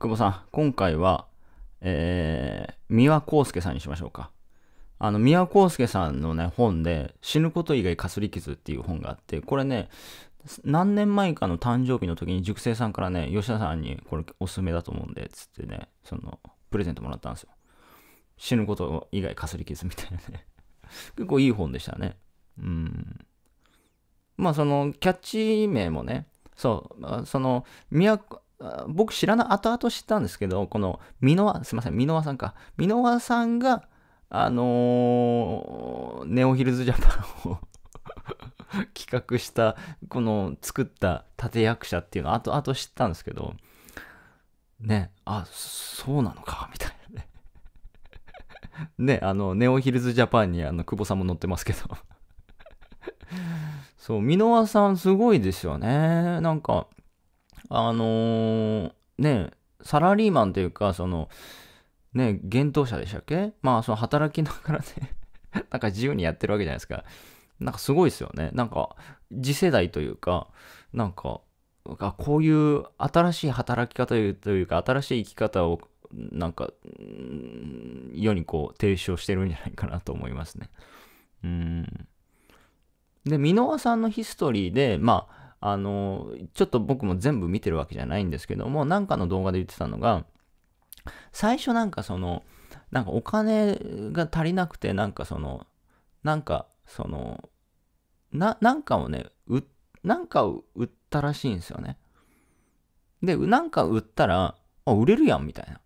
久保さん、今回は、えー、三輪康介さんにしましょうか。あの、三輪康介さんのね、本で、死ぬこと以外かすり傷っていう本があって、これね、何年前かの誕生日の時に塾生さんからね、吉田さんにこれおすすめだと思うんで、つってね、その、プレゼントもらったんですよ。死ぬこと以外かすり傷みたいなね 結構いい本でしたね。うん。まあその、キャッチ名もね、そう、その、宮、僕知らない、後々知ったんですけど、この、箕輪すいません、箕輪さんか。箕輪さんが、あのー、ネオヒルズジャパンを 企画した、この作った立役者っていうの後々知ったんですけど、ね、あ、そうなのか、みたいなね。あの、ネオヒルズジャパンに、あの、久保さんも載ってますけどそう、箕輪さんすごいですよね。なんか、あのー、ね、サラリーマンというか、その、ね、厳冬者でしたっけまあ、その働きながらね なんか自由にやってるわけじゃないですか。なんかすごいですよね。なんか、次世代というか、なんか、こういう新しい働き方というか、新しい生き方を、なんか、世にこう、提唱してるんじゃないかなと思いますね。うん。で、箕輪さんのヒストリーで、まあ、あの、ちょっと僕も全部見てるわけじゃないんですけども、なんかの動画で言ってたのが、最初なんかその、なんかお金が足りなくて、なんかその、なんかその、な、なんかをね、売、なんかを売ったらしいんですよね。で、なんか売ったら、あ、売れるやん、みたいな。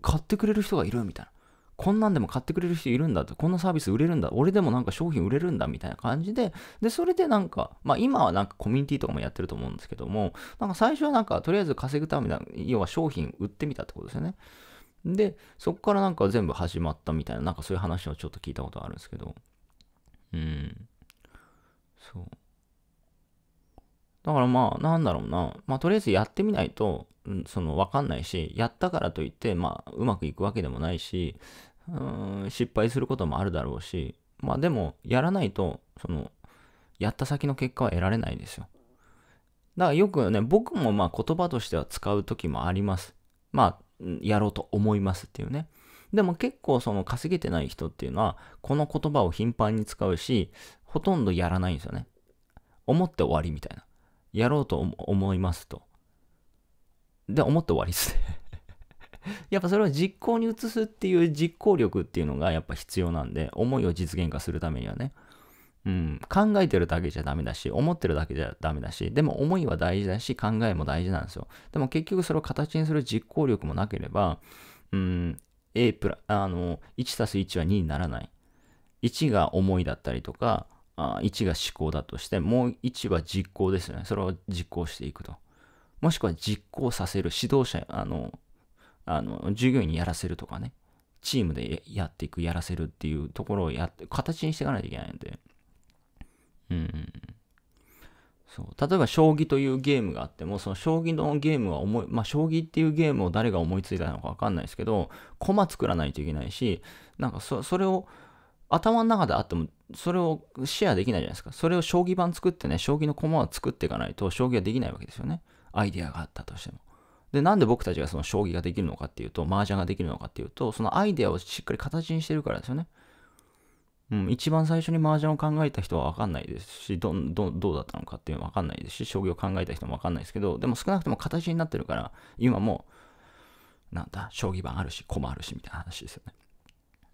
買ってくれる人がいる、みたいな。こんなんでも買ってくれる人いるんだと、こんなサービス売れるんだ、俺でもなんか商品売れるんだみたいな感じで、で、それでなんか、まあ今はなんかコミュニティとかもやってると思うんですけども、なんか最初はなんかとりあえず稼ぐために要は商品売ってみたってことですよね。で、そこからなんか全部始まったみたいな、なんかそういう話をちょっと聞いたことあるんですけど、うん。そう。だからまあ、なんだろうな。まあ、とりあえずやってみないと、うん、その、わかんないし、やったからといって、まあ、うまくいくわけでもないし、うん、失敗することもあるだろうし、まあでも、やらないと、その、やった先の結果は得られないですよ。だからよくね、僕もまあ言葉としては使う時もあります。まあ、やろうと思いますっていうね。でも結構その稼げてない人っていうのは、この言葉を頻繁に使うし、ほとんどやらないんですよね。思って終わりみたいな。やろうと思いますと。で、思って終わりですねやっぱそれを実行に移すっていう実行力っていうのがやっぱ必要なんで、思いを実現化するためにはね。うん、考えてるだけじゃダメだし、思ってるだけじゃダメだし、でも思いは大事だし、考えも大事なんですよ。でも結局それを形にする実行力もなければ、うん、A プラ、あの、1たす1は2にならない。1が思いだったりとか、あ1が思考だとして、もう1は実行ですよね。それを実行していくと。もしくは実行させる指導者、あの、あの、従業員にやらせるとかね、チームでやっていく、やらせるっていうところをやって、形にしていかないといけないんで。うん。そう。例えば、将棋というゲームがあっても、その将棋のゲームは思い、まあ、将棋っていうゲームを誰が思いついたのかわかんないですけど、駒作らないといけないし、なんかそ、それを、頭の中であっても、それをシェアできないじゃないですか。それを将棋盤作ってね、将棋の駒を作っていかないと、将棋はできないわけですよね。アイデアがあったとしても。で、なんで僕たちがその将棋ができるのかっていうと、麻雀ができるのかっていうと、そのアイデアをしっかり形にしてるからですよね。うん、一番最初に麻雀を考えた人は分かんないですし、ど、ど、どうだったのかっていうのは分かんないですし、将棋を考えた人も分かんないですけど、でも少なくとも形になってるから、今も、なんだ、将棋盤あるし、駒あるし、みたいな話ですよね。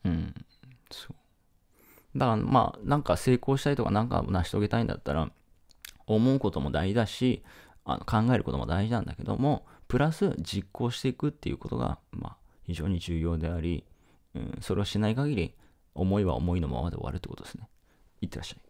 うん、そう。だからまあ、なんか成功したいとか、なんか成し遂げたいんだったら、思うことも大事だし、あの考えることも大事なんだけども、プラス実行していくっていうことが、まあ、非常に重要であり、うん、それをしない限り、思いは思いのままで終わるってことですね。いってらっしゃい。